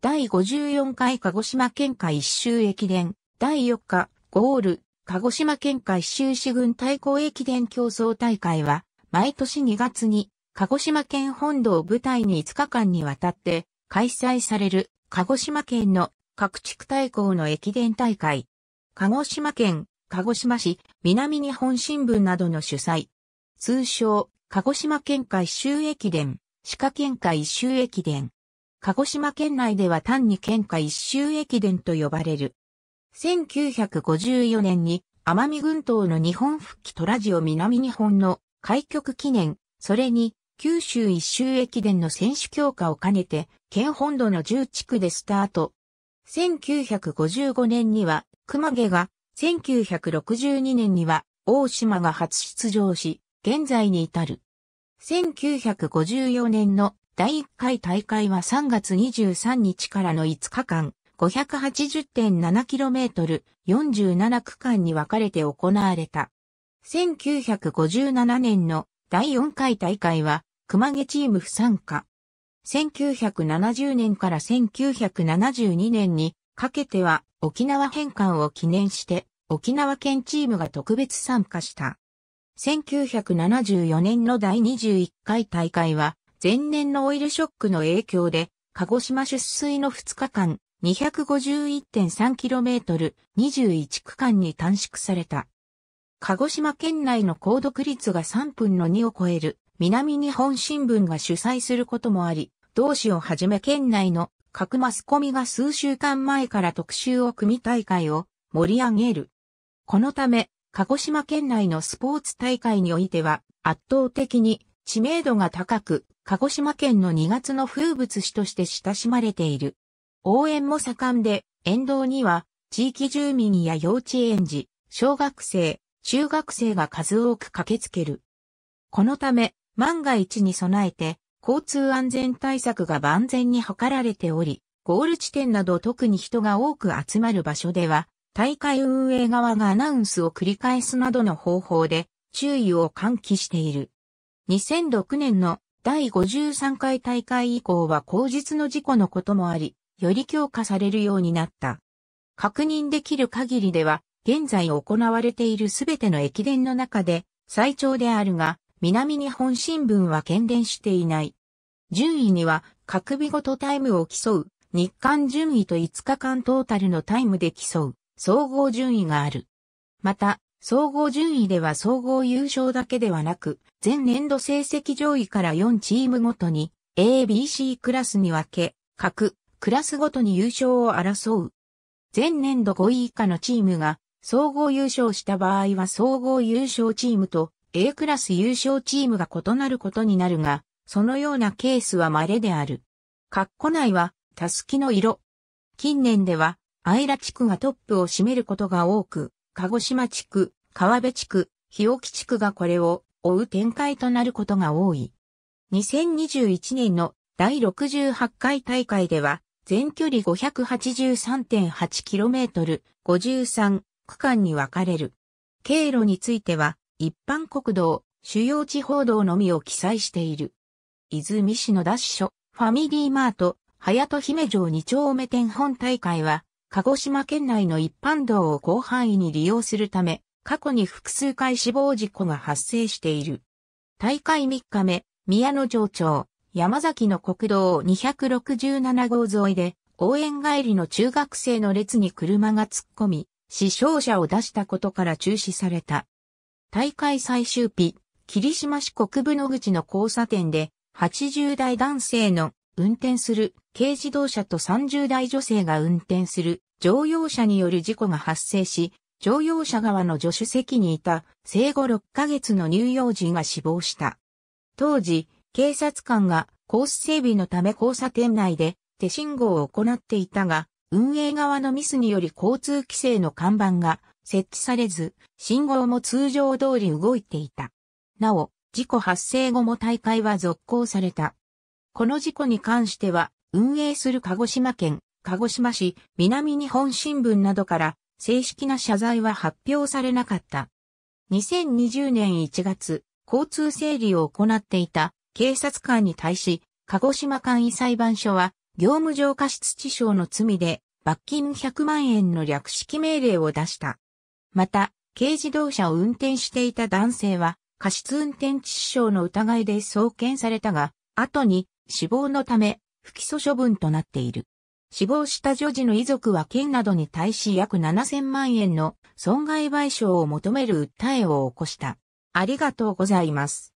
第54回鹿児島県下一周駅伝、第4日、ゴール、鹿児島県下一周市軍対抗駅伝競争大会は、毎年2月に、鹿児島県本土を舞台に5日間にわたって、開催される、鹿児島県の各地区対抗の駅伝大会。鹿児島県、鹿児島市、南日本新聞などの主催。通称、鹿児島県下一周駅伝、鹿県下一周駅伝。鹿児島県内では単に県下一周駅伝と呼ばれる。1954年に奄美群島の日本復帰とラジオ南日本の開局記念、それに九州一周駅伝の選手強化を兼ねて県本土の10地区でスタート。1955年には熊毛が、1962年には大島が初出場し、現在に至る。1954年の第1回大会は3月23日からの5日間、580.7km、47区間に分かれて行われた。1957年の第4回大会は、熊毛チーム不参加。1970年から1972年にかけては沖縄返還を記念して沖縄県チームが特別参加した。1974年の第21回大会は前年のオイルショックの影響で、鹿児島出水の2日間、251.3km、21区間に短縮された。鹿児島県内の高読率が3分の2を超える、南日本新聞が主催することもあり、同市をはじめ県内の各マスコミが数週間前から特集を組み大会を盛り上げる。このため、鹿児島県内のスポーツ大会においては圧倒的に知名度が高く、鹿児島県の2月の風物詩として親しまれている。応援も盛んで、沿道には地域住民や幼稚園児、小学生、中学生が数多く駆けつける。このため、万が一に備えて、交通安全対策が万全に図られており、ゴール地点など特に人が多く集まる場所では、大会運営側がアナウンスを繰り返すなどの方法で注意を喚起している。2006年の第53回大会以降は後日の事故のこともあり、より強化されるようになった。確認できる限りでは、現在行われているすべての駅伝の中で、最長であるが、南日本新聞は県伝していない。順位には、各日ごとタイムを競う、日韓順位と5日間トータルのタイムで競う、総合順位がある。また、総合順位では総合優勝だけではなく、前年度成績上位から4チームごとに A、B、C クラスに分け、各クラスごとに優勝を争う。前年度5位以下のチームが総合優勝した場合は総合優勝チームと A クラス優勝チームが異なることになるが、そのようなケースは稀である。括弧内は、たすきの色。近年では、アイラ地区がトップを占めることが多く、鹿児島地区、川辺地区、日置地区がこれを追う展開となることが多い。2021年の第68回大会では、全距離 583.8km、53区間に分かれる。経路については、一般国道、主要地方道のみを記載している。泉市のダッシュ、ファミリーマート、やと姫城2丁目店本大会は、鹿児島県内の一般道を広範囲に利用するため、過去に複数回死亡事故が発生している。大会3日目、宮野城町、山崎の国道267号沿いで、応援帰りの中学生の列に車が突っ込み、死傷者を出したことから中止された。大会最終日、霧島市国分野口の交差点で、80代男性の運転する軽自動車と30代女性が運転する乗用車による事故が発生し、乗用車側の助手席にいた生後6ヶ月の乳幼児が死亡した。当時、警察官がコース整備のため交差点内で手信号を行っていたが、運営側のミスにより交通規制の看板が設置されず、信号も通常通り動いていた。なお、事故発生後も大会は続行された。この事故に関しては、運営する鹿児島県、鹿児島市、南日本新聞などから正式な謝罪は発表されなかった。2020年1月、交通整理を行っていた警察官に対し、鹿児島簡易裁判所は、業務上過失致傷の罪で、罰金100万円の略式命令を出した。また、軽自動車を運転していた男性は、過失運転致傷の疑いで送検されたが、後に死亡のため不起訴処分となっている。死亡した女児の遺族は県などに対し約7000万円の損害賠償を求める訴えを起こした。ありがとうございます。